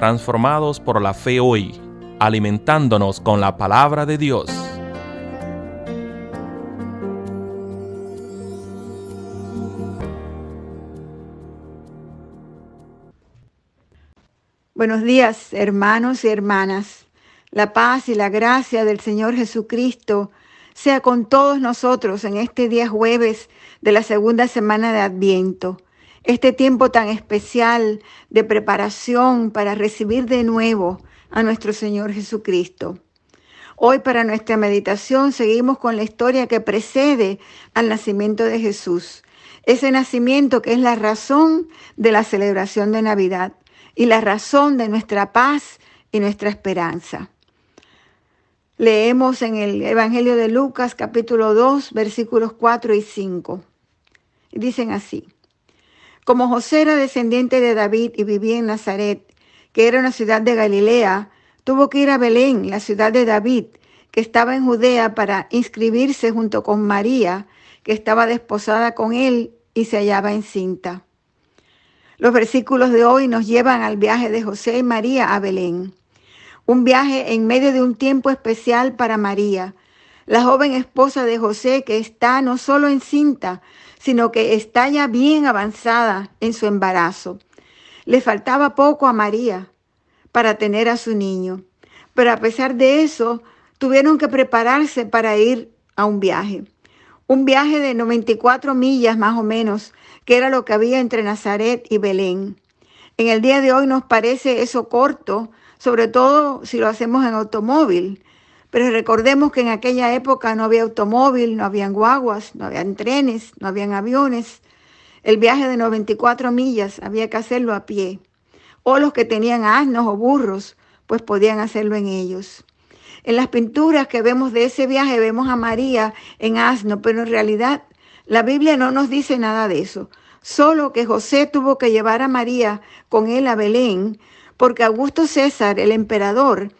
transformados por la fe hoy, alimentándonos con la palabra de Dios. Buenos días, hermanos y hermanas. La paz y la gracia del Señor Jesucristo sea con todos nosotros en este día jueves de la segunda semana de Adviento este tiempo tan especial de preparación para recibir de nuevo a nuestro Señor Jesucristo. Hoy para nuestra meditación seguimos con la historia que precede al nacimiento de Jesús, ese nacimiento que es la razón de la celebración de Navidad y la razón de nuestra paz y nuestra esperanza. Leemos en el Evangelio de Lucas capítulo 2 versículos 4 y 5. Dicen así. Como José era descendiente de David y vivía en Nazaret, que era una ciudad de Galilea, tuvo que ir a Belén, la ciudad de David, que estaba en Judea, para inscribirse junto con María, que estaba desposada con él y se hallaba encinta. Los versículos de hoy nos llevan al viaje de José y María a Belén. Un viaje en medio de un tiempo especial para María, la joven esposa de José que está no solo encinta, sino que está ya bien avanzada en su embarazo. Le faltaba poco a María para tener a su niño, pero a pesar de eso, tuvieron que prepararse para ir a un viaje. Un viaje de 94 millas más o menos, que era lo que había entre Nazaret y Belén. En el día de hoy nos parece eso corto, sobre todo si lo hacemos en automóvil, pero recordemos que en aquella época no había automóvil, no habían guaguas, no habían trenes, no habían aviones. El viaje de 94 millas había que hacerlo a pie. O los que tenían asnos o burros, pues podían hacerlo en ellos. En las pinturas que vemos de ese viaje vemos a María en asno, pero en realidad la Biblia no nos dice nada de eso. Solo que José tuvo que llevar a María con él a Belén, porque Augusto César, el emperador,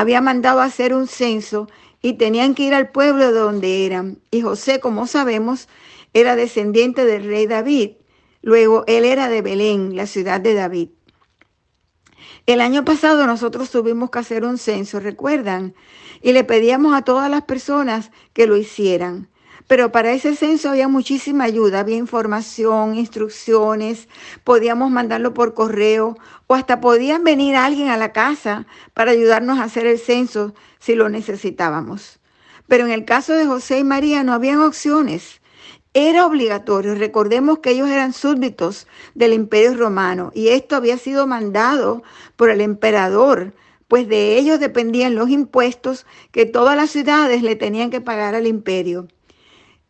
había mandado hacer un censo y tenían que ir al pueblo de donde eran. Y José, como sabemos, era descendiente del rey David. Luego, él era de Belén, la ciudad de David. El año pasado nosotros tuvimos que hacer un censo, ¿recuerdan? Y le pedíamos a todas las personas que lo hicieran pero para ese censo había muchísima ayuda, había información, instrucciones, podíamos mandarlo por correo o hasta podían venir alguien a la casa para ayudarnos a hacer el censo si lo necesitábamos. Pero en el caso de José y María no habían opciones. Era obligatorio, recordemos que ellos eran súbditos del imperio romano y esto había sido mandado por el emperador pues de ellos dependían los impuestos que todas las ciudades le tenían que pagar al imperio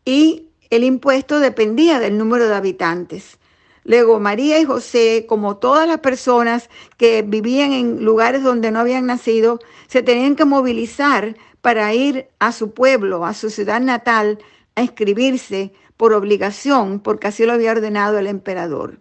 y el impuesto dependía del número de habitantes. Luego María y José, como todas las personas que vivían en lugares donde no habían nacido, se tenían que movilizar para ir a su pueblo, a su ciudad natal, a inscribirse por obligación, porque así lo había ordenado el emperador.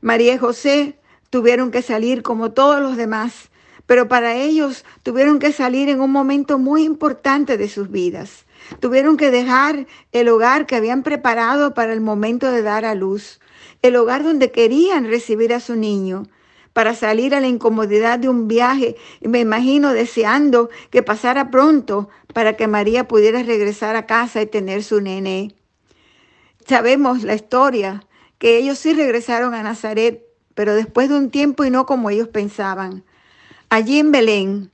María y José tuvieron que salir como todos los demás, pero para ellos tuvieron que salir en un momento muy importante de sus vidas. Tuvieron que dejar el hogar que habían preparado para el momento de dar a luz, el hogar donde querían recibir a su niño para salir a la incomodidad de un viaje, y me imagino deseando que pasara pronto para que María pudiera regresar a casa y tener su nene. Sabemos la historia, que ellos sí regresaron a Nazaret, pero después de un tiempo y no como ellos pensaban. Allí en Belén,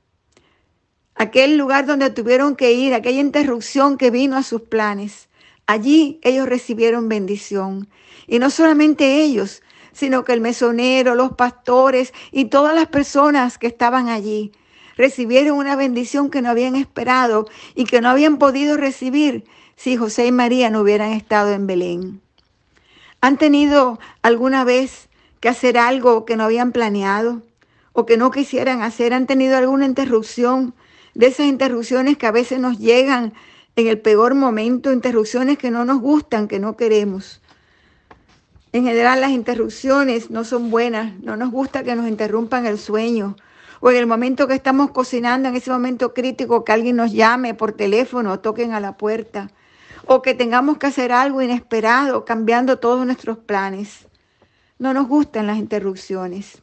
aquel lugar donde tuvieron que ir, aquella interrupción que vino a sus planes. Allí ellos recibieron bendición. Y no solamente ellos, sino que el mesonero, los pastores y todas las personas que estaban allí recibieron una bendición que no habían esperado y que no habían podido recibir si José y María no hubieran estado en Belén. ¿Han tenido alguna vez que hacer algo que no habían planeado o que no quisieran hacer? ¿Han tenido alguna interrupción de esas interrupciones que a veces nos llegan en el peor momento, interrupciones que no nos gustan, que no queremos. En general las interrupciones no son buenas, no nos gusta que nos interrumpan el sueño o en el momento que estamos cocinando, en ese momento crítico que alguien nos llame por teléfono, o toquen a la puerta o que tengamos que hacer algo inesperado, cambiando todos nuestros planes. No nos gustan las interrupciones.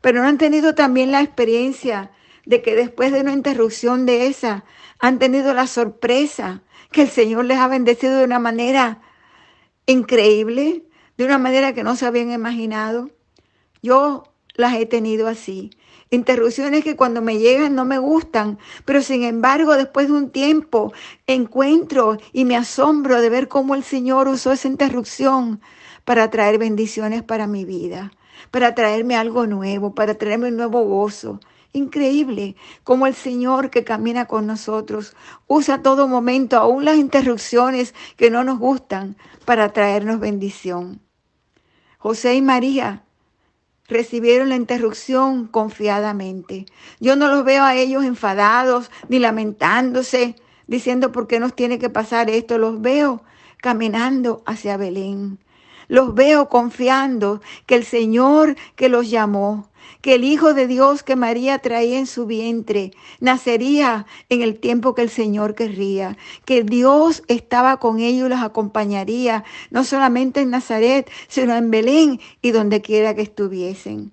Pero no han tenido también la experiencia de que después de una interrupción de esa han tenido la sorpresa que el Señor les ha bendecido de una manera increíble, de una manera que no se habían imaginado. Yo las he tenido así. Interrupciones que cuando me llegan no me gustan, pero sin embargo después de un tiempo encuentro y me asombro de ver cómo el Señor usó esa interrupción para traer bendiciones para mi vida, para traerme algo nuevo, para traerme un nuevo gozo. Increíble como el Señor que camina con nosotros usa todo momento, aún las interrupciones que no nos gustan, para traernos bendición. José y María recibieron la interrupción confiadamente. Yo no los veo a ellos enfadados ni lamentándose, diciendo por qué nos tiene que pasar esto. Los veo caminando hacia Belén. Los veo confiando que el Señor que los llamó, que el Hijo de Dios que María traía en su vientre nacería en el tiempo que el Señor querría, que Dios estaba con ellos y los acompañaría, no solamente en Nazaret, sino en Belén y donde quiera que estuviesen.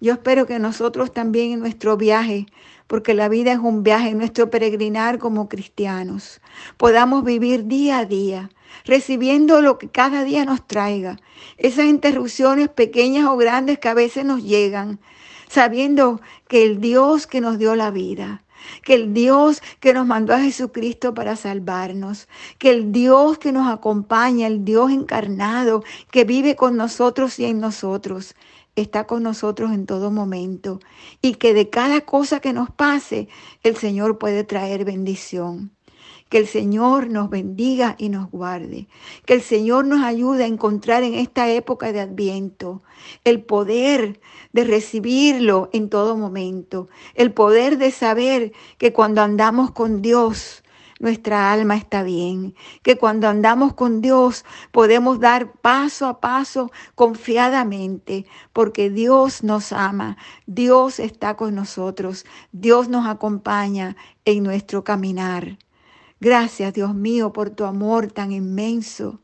Yo espero que nosotros también en nuestro viaje, porque la vida es un viaje, nuestro peregrinar como cristianos, podamos vivir día a día recibiendo lo que cada día nos traiga, esas interrupciones pequeñas o grandes que a veces nos llegan, sabiendo que el Dios que nos dio la vida, que el Dios que nos mandó a Jesucristo para salvarnos, que el Dios que nos acompaña, el Dios encarnado, que vive con nosotros y en nosotros, está con nosotros en todo momento y que de cada cosa que nos pase, el Señor puede traer bendición. Que el Señor nos bendiga y nos guarde. Que el Señor nos ayude a encontrar en esta época de adviento el poder de recibirlo en todo momento. El poder de saber que cuando andamos con Dios, nuestra alma está bien, que cuando andamos con Dios podemos dar paso a paso confiadamente, porque Dios nos ama, Dios está con nosotros, Dios nos acompaña en nuestro caminar. Gracias, Dios mío, por tu amor tan inmenso.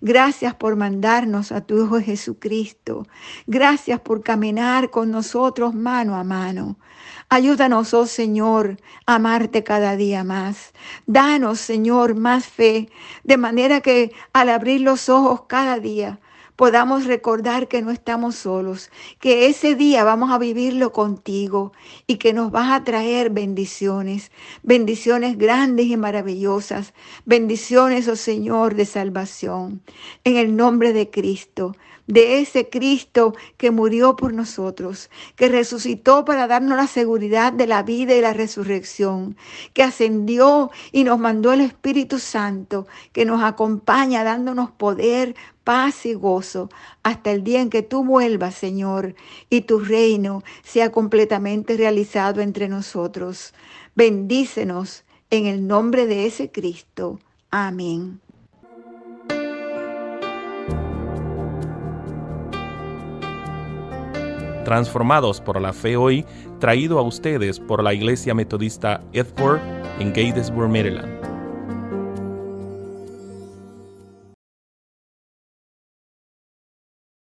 Gracias por mandarnos a tu Hijo Jesucristo. Gracias por caminar con nosotros mano a mano. Ayúdanos, oh Señor, a amarte cada día más. Danos, Señor, más fe, de manera que al abrir los ojos cada día podamos recordar que no estamos solos, que ese día vamos a vivirlo contigo y que nos vas a traer bendiciones, bendiciones grandes y maravillosas, bendiciones, oh Señor, de salvación. En el nombre de Cristo de ese Cristo que murió por nosotros, que resucitó para darnos la seguridad de la vida y la resurrección, que ascendió y nos mandó el Espíritu Santo, que nos acompaña dándonos poder, paz y gozo hasta el día en que tú vuelvas, Señor, y tu reino sea completamente realizado entre nosotros. Bendícenos en el nombre de ese Cristo. Amén. transformados por la fe hoy, traído a ustedes por la Iglesia Metodista Edford en Gatesburg, Maryland.